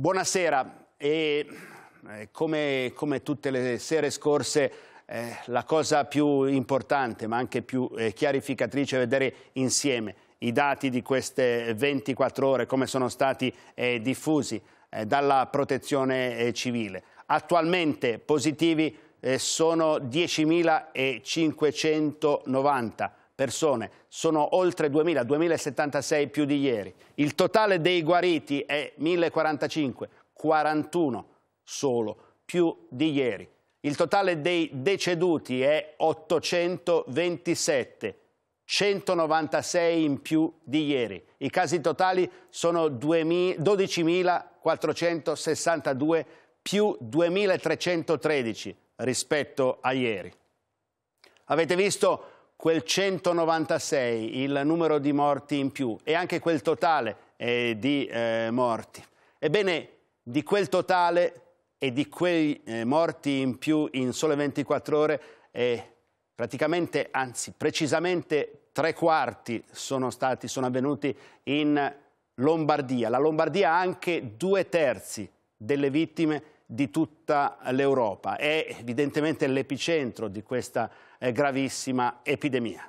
Buonasera e eh, come, come, tutte le sere scorse eh, la cosa più importante ma anche più eh, chiarificatrice è vedere insieme i dati di queste 24 ore come sono stati eh, diffusi eh, dalla protezione eh, civile. Attualmente positivi sono 10.590 persone, sono oltre 2.000, 2.076 più di ieri. Il totale dei guariti è 1.045, 41 solo più di ieri. Il totale dei deceduti è 827, 196 in più di ieri. I casi totali sono 12.462 più 2.313 rispetto a ieri. Avete visto quel 196, il numero di morti in più e anche quel totale eh, di eh, morti. Ebbene, di quel totale e di quei eh, morti in più in sole 24 ore, eh, praticamente, anzi precisamente tre quarti sono, stati, sono avvenuti in Lombardia. La Lombardia ha anche due terzi delle vittime di tutta l'Europa. È evidentemente l'epicentro di questa eh, gravissima epidemia.